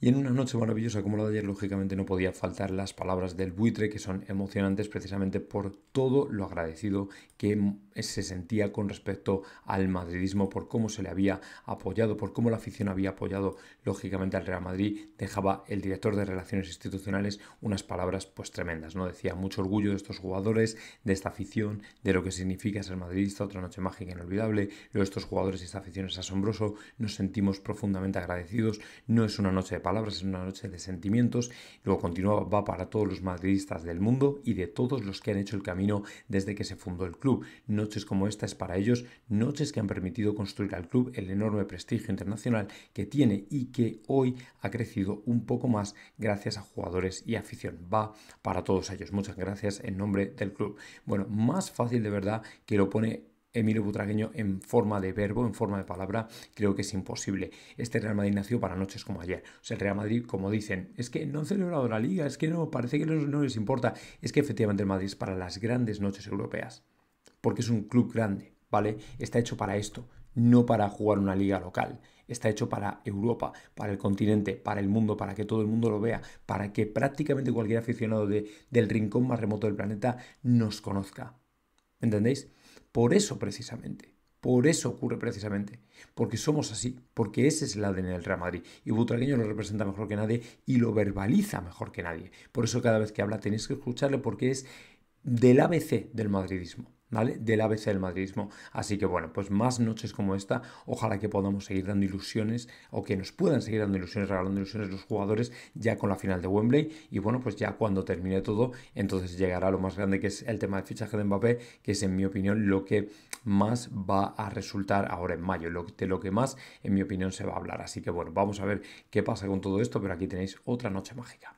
Y en una noche maravillosa como la de ayer, lógicamente no podía faltar las palabras del buitre, que son emocionantes precisamente por todo lo agradecido que se sentía con respecto al madridismo, por cómo se le había apoyado, por cómo la afición había apoyado lógicamente al Real Madrid. Dejaba el director de Relaciones Institucionales unas palabras pues tremendas, ¿no? Decía mucho orgullo de estos jugadores, de esta afición, de lo que significa ser madridista, otra noche mágica inolvidable, lo de estos jugadores y esta afición es asombroso, nos sentimos profundamente agradecidos, no es una noche de palabras, es una noche de sentimientos. luego continúa, va para todos los madridistas del mundo y de todos los que han hecho el camino desde que se fundó el club. Noches como esta es para ellos, noches que han permitido construir al club el enorme prestigio internacional que tiene y que hoy ha crecido un poco más gracias a jugadores y afición. Va para todos ellos. Muchas gracias en nombre del club. Bueno, más fácil de verdad que lo pone Emilio Butragueño en forma de verbo, en forma de palabra, creo que es imposible. Este Real Madrid nació para noches como ayer. O sea, el Real Madrid, como dicen, es que no han celebrado la liga, es que no, parece que no, les importa. Es que efectivamente el Madrid es para las grandes noches europeas, porque es un club grande, ¿vale? Está hecho para esto, no para jugar una liga local. Está hecho para Europa, para el continente, para el mundo, para que todo el mundo lo vea, para que prácticamente cualquier aficionado del rincón más remoto del planeta nos conozca. ¿Entendéis? Por eso precisamente. Por eso ocurre precisamente, porque somos así, porque ese es el ADN del Real Madrid. Y Butragueño lo representa mejor que nadie y lo verbaliza mejor que nadie. Por eso cada vez que habla tenéis que escucharle porque es del ABC del madridismo. Del ABC del madridismo. Así que bueno, pues más noches como esta, ojalá que podamos seguir dando ilusiones o que nos puedan seguir dando ilusiones, regalando ilusiones los jugadores ya con la final de Wembley y bueno, pues ya cuando termine todo, entonces llegará lo más grande que es el tema de fichaje de Mbappé, que es en mi opinión lo que más va a resultar ahora en mayo, lo, de lo que más en mi opinión se va a hablar. Así que bueno, vamos a ver qué pasa con todo esto, pero aquí tenéis otra noche mágica.